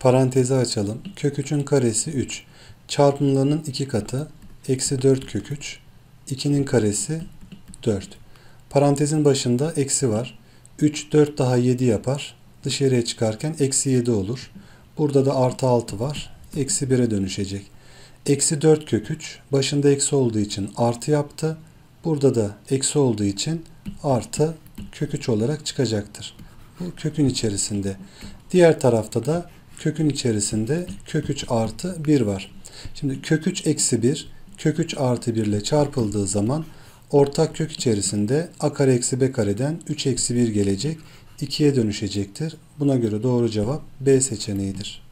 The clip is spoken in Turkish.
Parantezi açalım. Kök 3'ün karesi 3. Çarpımlarının 2 katı. Eksi 4 kök 3. 2'nin karesi 4. Parantezin başında eksi var. 3, 4 daha 7 yapar. Dışarıya çıkarken eksi 7 olur. Burada da artı 6 var. Eksi 1'e dönüşecek. Eksi 4 kök 3. Başında eksi olduğu için artı yaptı. Burada da eksi olduğu için artı kök 3 olarak çıkacaktır. Bu kökün içerisinde. Diğer tarafta da kökün içerisinde kök 3 artı 1 var. Şimdi kök 3 eksi 1 kök 3 artı 1 ile çarpıldığı zaman ortak kök içerisinde a kare eksi b kareden 3 eksi 1 gelecek 2'ye dönüşecektir. Buna göre doğru cevap B seçeneğidir.